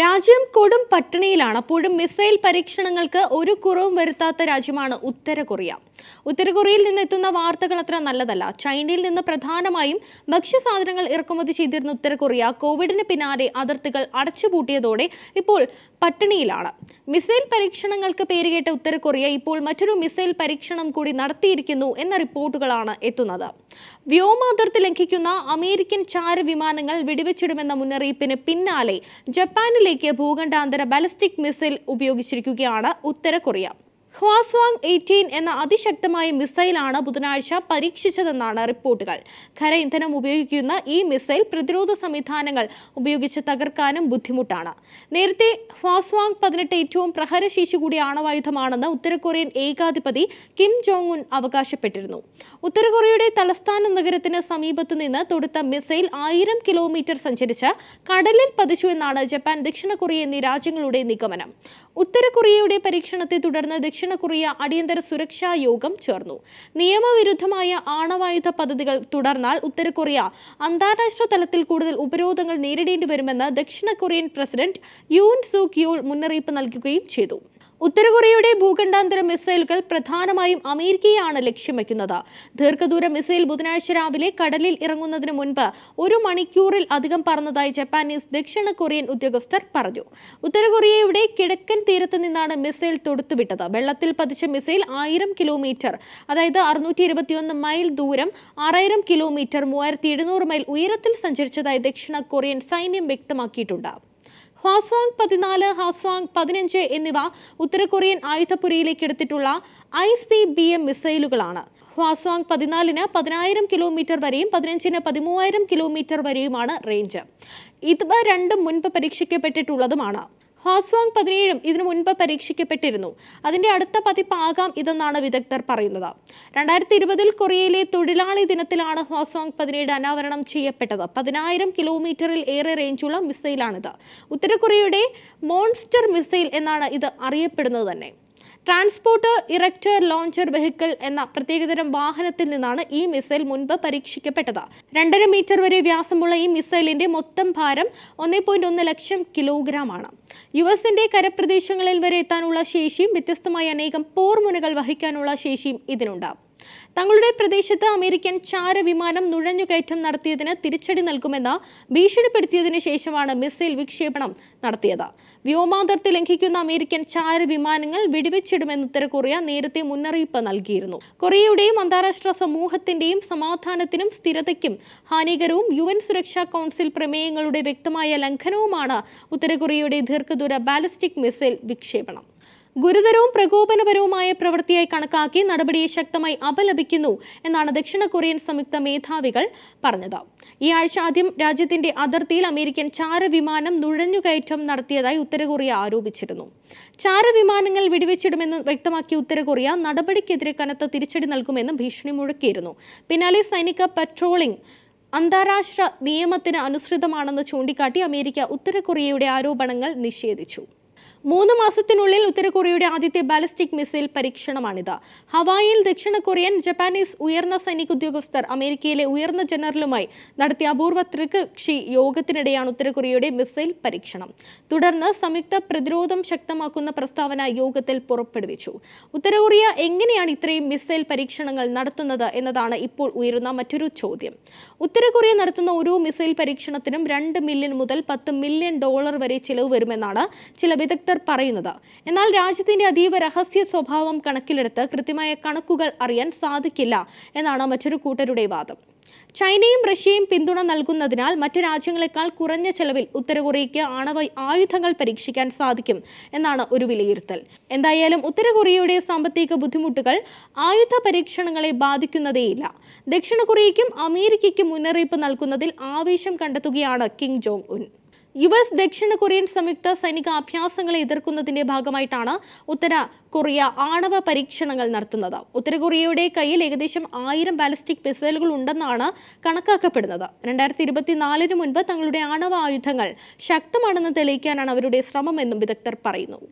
രാജ്യം കൊടും പട്ടിണിയിലാണ് അപ്പോഴും മിസൈൽ പരീക്ഷണങ്ങൾക്ക് ഒരു കുറവും വരുത്താത്ത രാജ്യമാണ് ഉത്തര കൊറിയ ഉത്തര കൊറിയയിൽ നിന്ന് എത്തുന്ന വാർത്തകൾ അത്ര നല്ലതല്ല ചൈനയിൽ നിന്ന് പ്രധാനമായും ഭക്ഷ്യസാധനങ്ങൾ ഇറക്കുമതി ചെയ്തിരുന്ന ഉത്തര കൊറിയ കോവിഡിന് പിന്നാലെ അതിർത്തികൾ അടച്ചുപൂട്ടിയതോടെ ഇപ്പോൾ പട്ടിണിയിലാണ് മിസൈൽ പരീക്ഷണങ്ങൾക്ക് പേരുകേട്ട ഉത്തര കൊറിയ ഇപ്പോൾ മറ്റൊരു മിസൈൽ പരീക്ഷണം കൂടി നടത്തിയിരിക്കുന്നു എന്ന റിപ്പോർട്ടുകളാണ് എത്തുന്നത് വ്യോമ അതിർത്തി ലംഘിക്കുന്ന അമേരിക്കൻ ചാര വിമാനങ്ങൾ വെടിവെച്ചിടുമെന്ന മുന്നറിയിപ്പിന് പിന്നാലെ ജപ്പാനിൽ ഇറാനിലേക്ക് ഭൂഖണ്ഡാന്തര ബാലിസ്റ്റിക് മിസൈൽ ഉപയോഗിച്ചിരിക്കുകയാണ് ഉത്തര കൊറിയ ഹ്വാസ്വാങ് എയ്റ്റീൻ എന്ന അതിശക്തമായ മിസൈലാണ് ബുധനാഴ്ച പരീക്ഷിച്ചതെന്നാണ് റിപ്പോർട്ടുകൾ ഖര ഇന്ധനം ഉപയോഗിക്കുന്ന ഈ മിസൈൽ പ്രതിരോധ സംവിധാനങ്ങൾ ഉപയോഗിച്ച് തകർക്കാനും ബുദ്ധിമുട്ടാണ് നേരത്തെ ഹ്വാസ്വാങ് പതിനെട്ട് ഏറ്റവും പ്രഹരശേഷി കൂടിയ ആണവായുധമാണെന്ന് ഉത്തരകൊറിയൻ ഏകാധിപതി കിം ജോങ് ഉൻ അവകാശപ്പെട്ടിരുന്നു ഉത്തരകൊറിയയുടെ തലസ്ഥാന നഗരത്തിന് സമീപത്തുനിന്ന് തൊടുത്ത മിസൈൽ ആയിരം കിലോമീറ്റർ സഞ്ചരിച്ച് കടലിൽ പതിച്ചു എന്നാണ് ജപ്പാൻ ദക്ഷിണ കൊറിയ എന്നീ രാജ്യങ്ങളുടെ നിഗമനം ഉത്തരകൊറിയയുടെ പരീക്ഷണത്തെ തുടർന്ന് ദക്ഷിണ ദക്ഷിണ കൊറിയ അടിയന്തര സുരക്ഷാ യോഗം ചേർന്നു നിയമവിരുദ്ധമായ ആണവായുധ പദ്ധതികൾ തുടർന്നാൽ ഉത്തര കൊറിയ അന്താരാഷ്ട്ര തലത്തിൽ കൂടുതൽ ഉപരോധങ്ങൾ നേരിടേണ്ടി വരുമെന്ന് ദക്ഷിണ Korean president Yoon Suk Yeol മുന്നറിയിപ്പ് നൽകുകയും ചെയ്തു ഉത്തരകൊറിയയുടെ ഭൂഖണ്ഡാന്തര മിസൈലുകൾ പ്രധാനമായും അമേരിക്കയാണ് ലക്ഷ്യം വയ്ക്കുന്നത് ദീർഘദൂര മിസൈൽ ബുധനാഴ്ച രാവിലെ കടലിൽ ഇറങ്ങുന്നതിന് മുൻപ് ഒരു മണിക്കൂറിൽ അധികം പറന്നതായി ജപ്പാനീസ് ദക്ഷിണ കൊറിയൻ ഉദ്യോഗസ്ഥർ പറഞ്ഞു ഉത്തരകൊറിയയുടെ കിഴക്കൻ തീരത്ത് നിന്നാണ് മിസൈൽ തൊടുത്തുവിട്ടത് വെള്ളത്തിൽ പതിച്ച മിസൈൽ ആയിരം കിലോമീറ്റർ അതായത് അറുന്നൂറ്റി മൈൽ ദൂരം ആറായിരം കിലോമീറ്റർ മൂവായിരത്തി മൈൽ ഉയരത്തിൽ സഞ്ചരിച്ചതായി ദക്ഷിണ കൊറിയൻ സൈന്യം വ്യക്തമാക്കിയിട്ടുണ്ട് ഹാസോങ് പതിനാല് ഹാസോങ് പതിനഞ്ച് എന്നിവ ഉത്തര കൊറിയൻ ആയുധപുരയിലേക്ക് എടുത്തിട്ടുള്ള ഐ സി ബി എം മിസൈലുകളാണ് ഹാസോങ് പതിനാലിന് പതിനായിരം കിലോമീറ്റർ വരെയും പതിനഞ്ചിന് പതിമൂവായിരം കിലോമീറ്റർ വരെയുമാണ് റേഞ്ച് ഇവ രണ്ടും മുൻപ് പരീക്ഷിക്കപ്പെട്ടിട്ടുള്ളതുമാണ് ഹാസ്വാങ് പതിനേഴും ഇതിനു മുൻപ് പരീക്ഷിക്കപ്പെട്ടിരുന്നു അതിന്റെ അടുത്ത പതിപ്പാകാം ഇതെന്നാണ് വിദഗ്ധർ പറയുന്നത് രണ്ടായിരത്തി ഇരുപതിൽ കൊറിയയിലെ തൊഴിലാളി ദിനത്തിലാണ് ഹോസോങ് പതിനേഴ് അനാവരണം ചെയ്യപ്പെട്ടത് പതിനായിരം കിലോമീറ്ററിൽ ഏറെ റേഞ്ചുള്ള മിസൈലാണിത് ഉത്തര കൊറിയയുടെ മോൺസ്റ്റർ മിസൈൽ എന്നാണ് ഇത് അറിയപ്പെടുന്നത് തന്നെ ട്രാൻസ്പോർട്ടർ ഇറക്ടർ ലോഞ്ചർ വെഹിക്കിൾ എന്ന പ്രത്യേകതരം വാഹനത്തിൽ നിന്നാണ് ഈ മിസൈൽ മുൻപ് പരീക്ഷിക്കപ്പെട്ടത് രണ്ടര മീറ്റർ വരെ വ്യാസമുള്ള ഈ മിസൈലിന്റെ മൊത്തം ഭാരം ഒന്നേ പോയിന്റ് ഒന്ന് ലക്ഷം കിലോഗ്രാം ആണ് യു എസിന്റെ കരപ്രദേശങ്ങളിൽ വരെ എത്താനുള്ള ശേഷിയും വ്യത്യസ്തമായ അനേകം പോർമുനകൾ വഹിക്കാനുള്ള ശേഷിയും ഇതിനുണ്ടാകും തങ്ങളുടെ പ്രദേശത്ത് അമേരിക്കൻ ചാരവിമാനം നുഴഞ്ഞുകയറ്റം നടത്തിയതിന് തിരിച്ചടി നൽകുമെന്ന് ഭീഷണിപ്പെടുത്തിയതിനു ശേഷമാണ് മിസൈൽ വിക്ഷേപണം നടത്തിയത് വ്യോമാതിർത്തി ലംഘിക്കുന്ന അമേരിക്കൻ ചാരവിമാനങ്ങൾ വെടിവെച്ചിടുമെന്ന് ഉത്തര കൊറിയ നേരത്തെ മുന്നറിയിപ്പ് നൽകിയിരുന്നു കൊറിയയുടെയും അന്താരാഷ്ട്ര സമൂഹത്തിന്റെയും സമാധാനത്തിനും സ്ഥിരതയ്ക്കും ഹാനികരവും യു എൻ സുരക്ഷാ കൗൺസിൽ പ്രമേയങ്ങളുടെ വ്യക്തമായ ലംഘനവുമാണ് ഉത്തരകൊറിയയുടെ ദീർഘദൂര ബാലിസ്റ്റിക് മിസൈൽ വിക്ഷേപണം ഗുരുതരവും പ്രകോപനപരവുമായ പ്രവൃത്തിയായി കണക്കാക്കി നടപടിയെ ശക്തമായി അപലപിക്കുന്നു എന്നാണ് ദക്ഷിണ കൊറിയൻ സംയുക്ത മേധാവികൾ പറഞ്ഞത് ഈ ആഴ്ച ആദ്യം രാജ്യത്തിന്റെ അതിർത്തിയിൽ അമേരിക്കൻ ചാരവിമാനം നുഴഞ്ഞുകയറ്റം നടത്തിയതായി ഉത്തര കൊറിയ ആരോപിച്ചിരുന്നു ചാരവിമാനങ്ങൾ വെടിവെച്ചിടുമെന്ന് വ്യക്തമാക്കിയ ഉത്തര കൊറിയ നടപടിക്കെതിരെ കനത്ത തിരിച്ചടി നൽകുമെന്നും ഭീഷണി മുഴക്കിയിരുന്നു പിന്നാലെ സൈനിക പട്രോളിംഗ് അന്താരാഷ്ട്ര നിയമത്തിന് അനുസൃതമാണെന്ന് ചൂണ്ടിക്കാട്ടി അമേരിക്ക ഉത്തര കൊറിയയുടെ ആരോപണങ്ങൾ നിഷേധിച്ചു മൂന്ന് മാസത്തിനുള്ളിൽ ഉത്തര കൊറിയയുടെ ആദ്യത്തെ ബാലിസ്റ്റിക് മിസൈൽ പരീക്ഷണമാണിത് ഹവായിൽ ദക്ഷിണ കൊറിയൻ ജപ്പാനീസ് ഉയർന്ന സൈനിക ഉദ്യോഗസ്ഥർ അമേരിക്കയിലെ ഉയർന്ന ജനറലുമായി നടത്തിയ അപൂർവ ത്രികക്ഷി യോഗത്തിനിടെയാണ് ഉത്തര കൊറിയയുടെ മിസൈൽ പരീക്ഷണം തുടർന്ന് സംയുക്ത പ്രതിരോധം ശക്തമാക്കുന്ന പ്രസ്താവന യോഗത്തിൽ പുറപ്പെടുവിച്ചു ഉത്തര കൊറിയ എങ്ങനെയാണ് ഇത്രയും മിസൈൽ പരീക്ഷണങ്ങൾ നടത്തുന്നത് എന്നതാണ് ഇപ്പോൾ ഉയരുന്ന മറ്റൊരു ചോദ്യം ഉത്തര കൊറിയ നടത്തുന്ന ഓരോ മിസൈൽ പരീക്ഷണത്തിനും രണ്ട് മില്യൺ മുതൽ പത്ത് മില്യൺ ഡോളർ വരെ ചിലവ് വരുമെന്നാണ് ചില വിദഗ്ധ പറയുന്നത് എന്നാൽ രാജ്യത്തിന്റെ അതീവ രഹസ്യ സ്വഭാവം കണക്കിലെടുത്ത് കൃത്യമായ കണക്കുകൾ അറിയാൻ സാധിക്കില്ല എന്നാണ് മറ്റൊരു കൂട്ടരുടെ വാദം ചൈനയും റഷ്യയും പിന്തുണ നൽകുന്നതിനാൽ മറ്റ് രാജ്യങ്ങളെക്കാൾ കുറഞ്ഞ ചെലവിൽ ഉത്തര കൊറിയയ്ക്ക് ആണവ ആയുധങ്ങൾ പരീക്ഷിക്കാൻ സാധിക്കും എന്നാണ് ഒരു വിലയിരുത്തൽ എന്തായാലും ഉത്തര കൊറിയയുടെ സാമ്പത്തിക ബുദ്ധിമുട്ടുകൾ ആയുധ പരീക്ഷണങ്ങളെ ബാധിക്കുന്നതേയില്ല ദക്ഷിണ കൊറിയയ്ക്കും അമേരിക്കയ്ക്കും മുന്നറിയിപ്പ് നൽകുന്നതിൽ ആവേശം കണ്ടെത്തുകയാണ് Kim Jong Un U S ദക്ഷിണ കൊറിയൻ സംയുക്ത സൈനിക അഭ്യാസങ്ങളെ എതിർക്കുന്നതിന്റെ ഭാഗമായിട്ടാണ് ഉത്തര കൊറിയ ആണവ പരീക്ഷണങ്ങൾ നടത്തുന്നത് ഉത്തര കൊറിയയുടെ കയ്യിൽ ഏകദേശം ആയിരം ബാലിസ്റ്റിക് മിസൈലുകൾ ഉണ്ടെന്നാണ് കണക്കാക്കപ്പെടുന്നത് രണ്ടായിരത്തി ഇരുപത്തിനാലിന് മുൻപ് തങ്ങളുടെ ആണവ ആയുധങ്ങൾ ശക്തമാണെന്ന് തെളിയിക്കാനാണ് അവരുടെ ശ്രമമെന്നും വിദഗ്ധർ പറയുന്നു